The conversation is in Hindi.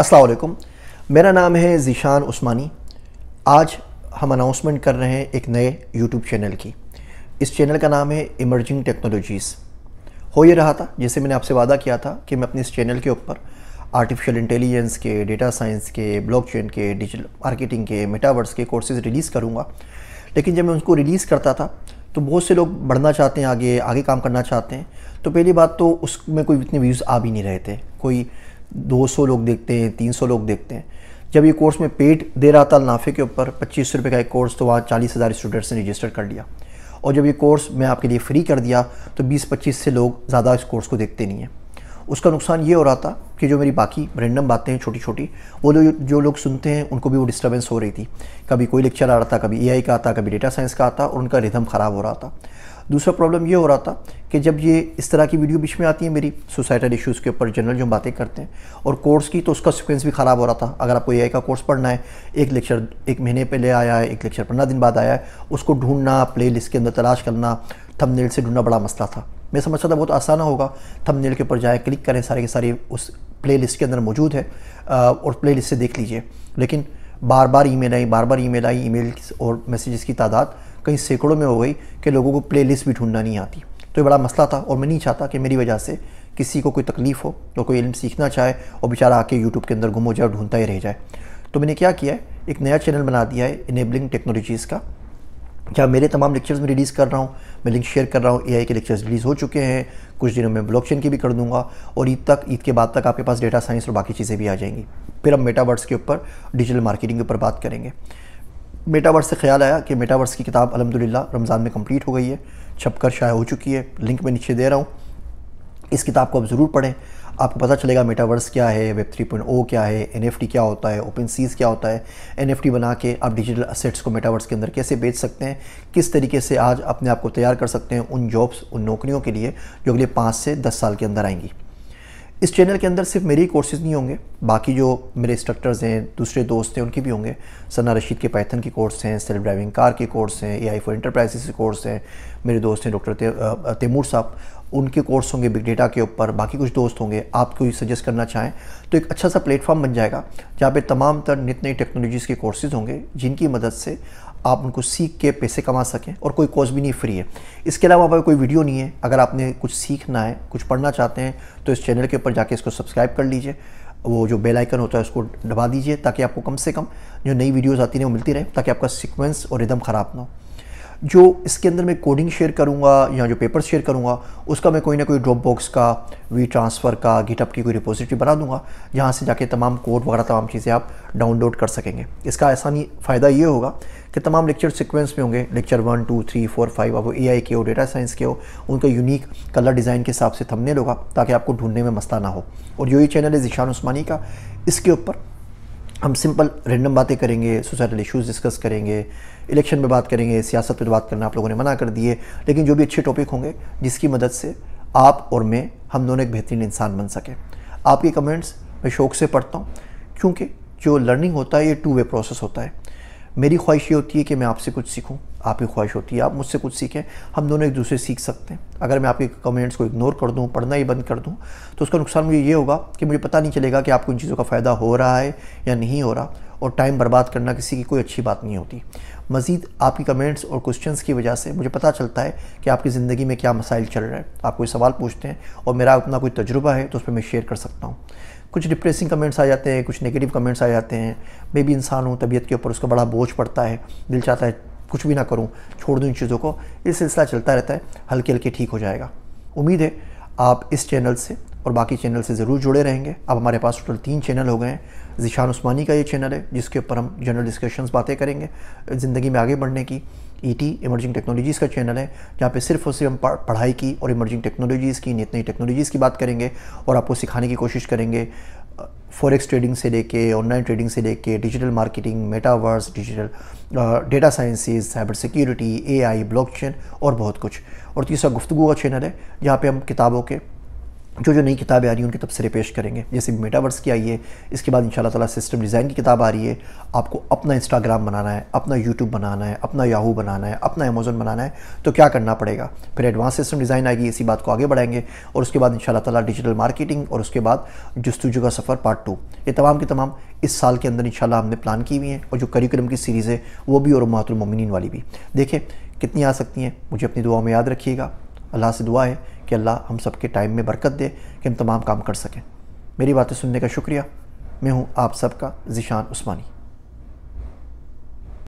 असलकुम मेरा नाम है ज़ीशान उस्मानी आज हम अनाउंसमेंट कर रहे हैं एक नए यूट्यूब चैनल की इस चैनल का नाम है इमर्जिंग टेक्नोलॉजीज़ हो ये रहा था जैसे मैंने आपसे वादा किया था कि मैं अपने इस चैनल के ऊपर आर्टिफिशियल इंटेलिजेंस के डेटा साइंस के ब्लॉकचेन के डिजिटल मार्केटिंग के मेटावर्स के कोर्सेज़ रिलीज़ करूँगा लेकिन जब मैं उनको रिलीज़ करता था तो बहुत से लोग बढ़ना चाहते हैं आगे आगे काम करना चाहते हैं तो पहली बात तो उसमें कोई इतने व्यूज़ आ भी नहीं रहे थे कोई 200 लोग देखते हैं 300 लोग देखते हैं जब ये कोर्स में पेड दे रहा था नाफे के ऊपर पच्चीस रुपये का एक कोर्स तो वहाँ चालीस हज़ार स्टूडेंट्स ने रजिस्टर कर लिया और जब ये कोर्स मैं आपके लिए फ्री कर दिया तो बीस पच्चीस से लोग ज़्यादा इस कोर्स को देखते नहीं हैं उसका नुकसान ये हो रहा था कि जो मेरी बाकी रेंडम बातें हैं छोटी छोटी वो लो, जो लोग सुनते हैं उनको भी वो डिस्टर्बेंस हो रही थी कभी कोई लेक्चर आ रहा था कभी ए का आता कभी डेटा साइंस का आता और उनका रिधम ख़राब हो रहा था दूसरा प्रॉब्लम ये हो रहा था कि जब ये इस तरह की वीडियो बीच में आती है मेरी सोसाइटल इश्यूज़ के ऊपर जनरल जो बातें करते हैं और कोर्स की तो उसका सिक्वेंस भी ख़राब हो रहा था अगर आपको ए का कोर्स पढ़ना है एक लेक्चर एक महीने पहले आया है एक लेक्चर पंद्रह दिन बाद आया है उसको ढूंढना प्ले लिस्ट के अंदर तलाश करना थमनेल से ढूंढना बड़ा मसला था मैं समझता था बहुत आसान होगा थमनेल के ऊपर जाएँ क्लिक करें सारे के सारे उस प्ले लिस्ट के अंदर मौजूद है और प्ले लिस्ट से देख लीजिए लेकिन बार बार ईमेल आई बार बार ईमेल आई ईमेल और मैसेजेस की तादाद कहीं सैकड़ों में हो गई कि लोगों को प्ले भी ढूंढना नहीं आती तो ये बड़ा मसला था और मैं नहीं चाहता कि मेरी वजह से किसी को कोई तकलीफ़ हो और कोई इल्म सीखना चाहे और बेचारा आके यूट्यूब के अंदर गुम हो जाए और ढूंढता ही रह जाए तो मैंने क्या किया है एक नया चैनल बना दिया है इनेबलिंग टेक्नोलॉजीज़ का जहाँ मेरे तमाम लेक्चर्स में रिलीज़ कर रहा हूँ मैं लिंक शेयर कर रहा हूँ एआई के लेक्चर्स रिलीज़ हो चुके हैं कुछ दिनों में ब्लॉकचेन की भी कर दूंगा और ईद तक ईद के बाद तक आपके पास डेटा साइंस और बाकी चीज़ें भी आ जाएंगी फिर हम मेटावर्स के ऊपर डिजिटल मार्केटिंग के ऊपर बात करेंगे मेटावर्स से ख्याल आया कि मेटावर्स की किताब अलहमदिल्ला रमज़ान में कम्प्लीट हो गई है छपकर शायद शाया हो चुकी है लिंक में नीचे दे रहा हूँ इस किताब को आप ज़रूर पढ़ें आपको पता चलेगा मेटावर्स क्या है वेब 3.0 क्या है एन क्या होता है ओपन सीज क्या होता है एन बना के आप डिजिटल असेट्स को मेटावर्स के अंदर कैसे बेच सकते हैं किस तरीके से आज अपने आप को तैयार कर सकते हैं उन जॉब्स उन नौकरियों के लिए जो अगले पाँच से दस साल के अंदर आएंगी इस चैनल के अंदर सिर्फ मेरे ही कोर्सेज़ नहीं होंगे बाकी जो मेरे इंस्ट्रक्टर्स हैं दूसरे दोस्त हैं उनके भी होंगे सना रशीद के पैथन के कोर्स हैं सेल्फ ड्राइविंग कार के कोर्स हैं ए आई फॉर इंटरप्राइजेस के कोर्स हैं मेरे दोस्त हैं डॉक्टर तैमूर साहब उनके कोर्स होंगे बिग डेटा के ऊपर बाकी कुछ दोस्त होंगे आप कोई सजेस्ट करना चाहें तो एक अच्छा सा प्लेटफॉर्म बन जाएगा जहाँ पर तमाम तर नित नई टेक्नोलॉजीज़ के कोर्सेज़ होंगे जिनकी मदद से आप उनको सीख के पैसे कमा सकें और कोई कोर्स भी नहीं फ्री है इसके अलावा पर कोई वीडियो नहीं है अगर आपने कुछ सीखना है कुछ पढ़ना चाहते हैं तो इस चैनल के ऊपर जाके इसको सब्सक्राइब कर लीजिए वो जो बेल आइकन होता है उसको दबा दीजिए ताकि आपको कम से कम जो नई वीडियोज़ आती हैं वो मिलती रहे ताकि आपका सिक्वेंस और रिदम ख़राब ना हो जो इसके अंदर मैं कोडिंग शेयर करूँगा या जो पेपर शेयर करूँगा उसका मैं कोई ना कोई ड्रॉप बॉक्स का वी ट्रांसफ़र का गिटअप की कोई रिपोजिटरी बना दूँगा जहाँ से जाके तमाम कोड वगैरह तमाम चीज़ें आप डाउनलोड कर सकेंगे इसका आसानी फ़ायदा ये होगा कि तमाम लेक्चर सिक्वेंस में होंगे lecture one two three four five अब ए आई के हो डेटा साइंस के हो उनका यूनिक कलर डिज़ाइन के हिसाब से थमने लगा ताकि आपको ढूंढने में मस्ता ना हो और जो ये चैनल है जिशान उस्मानी का इसके ऊपर हम सिंपल रेंडम बातें करेंगे सोसाइटल इश्यूज़ डिस्कस करेंगे इलेक्शन में बात करेंगे सियासत पर बात करना आप लोगों ने मना कर दिए लेकिन जो भी अच्छे टॉपिक होंगे जिसकी मदद से आप और मैं हम दोनों एक बेहतरीन इंसान बन सकें आपके कमेंट्स मैं शौक से पढ़ता हूँ क्योंकि जो लर्निंग होता है ये टू वे प्रोसेस होता है मेरी ख्वाहिश ये होती है कि मैं आपसे कुछ सीखूँ आप ख्वाहिश होती है आप मुझसे कुछ सीखें हम दोनों एक दूसरे सीख सकते हैं अगर मैं आपके कमेंट्स को इग्नोर कर दूँ पढ़ना ही बंद कर दूँ तो उसका नुकसान मुझे ये होगा कि मुझे पता नहीं चलेगा कि आपको इन चीज़ों का फ़ायदा हो रहा है या नहीं हो रहा और टाइम बर्बाद करना किसी की कोई अच्छी बात नहीं होती मज़ीद आपकी कमेंट्स और क्वेश्चंस की वजह से मुझे पता चलता है कि आपकी ज़िंदगी में क्या मसाइल चल रहा है आप कोई सवाल पूछते हैं और मेरा अपना कोई तजुर्बा है तो उस पर मैं शेयर कर सकता हूँ कुछ डिप्रेसिंग कमेंट्स आ जाते हैं कुछ नेगेटिव कमेंट्स आ जाते हैं मैं भी इंसान हूँ तबीयत के ऊपर उसका बड़ा बोझ पड़ता है दिल चाहता है कुछ भी ना करूँ छोड़ दूँ इन चीज़ों को ये सिलसिला चलता रहता है हल्के हल्के ठीक हो जाएगा उम्मीद है आप इस चैनल से और बाकी चैनल से ज़रूर जुड़े रहेंगे अब हमारे पास टोटल तीन चैनल हो गए हैं जिशान उस्मानी का ये चैनल है जिसके ऊपर हम जनरल डिस्कशंस बातें करेंगे ज़िंदगी में आगे बढ़ने की ईटी इमर्जिंग टेक्नोलॉजीज़ का चैनल है जहाँ पे सिर्फ और सिर्फ हम पढ़ाई की और इमर्जिंग टेक्नोलॉजीज़ की नित नई टेक्नोलॉजीज़ की बात करेंगे और आपको सिखाने की कोशिश करेंगे फॉरेक्स ट्रेडिंग से लेके ऑनलाइन ट्रेडिंग से लेके digital marketing metaverse digital data sciences cyber security AI blockchain और बहुत कुछ और तीसरा तो गुफ्तु का चैनल है जहाँ पे हम किताबों के जो जो नई किताबें आ रही हैं उनके तबसरे पेश करेंगे जैसे मेटावर्स की आई है इसके बाद इन ताला सिस्टम डिज़ाइन की किताब आ रही है आपको अपना इंस्टाग्राम बनाना है अपना यूट्यूब बनाना है अपना याहू बनाना है अपना अमेजोन बनाना है तो क्या करना पड़ेगा फिर एडवांस सिस्टम डिज़ाइन आएगी इसी बात को आगे बढ़ाएंगे और उसके बाद इन ताला डिजिटल मार्केटिंग और उसके बाद जस्तुजू का सफ़र पार्ट टू ये तमाम के तमाम इस साल के अंदर इन हमने प्लान की हुई हैं और जो करिकुलम की सीरीज़ है वो भी और मातुलमिन वाली भी देखें कितनी आ सकती हैं मुझे अपनी दुआ में याद रखिएगा अल्लाह से दुआ है कि अल्लाह हम सब के टाइम में बरकत दे कि हम तमाम काम कर सकें मेरी बातें सुनने का शुक्रिया मैं हूँ आप सबका ज़िशान उस्मानी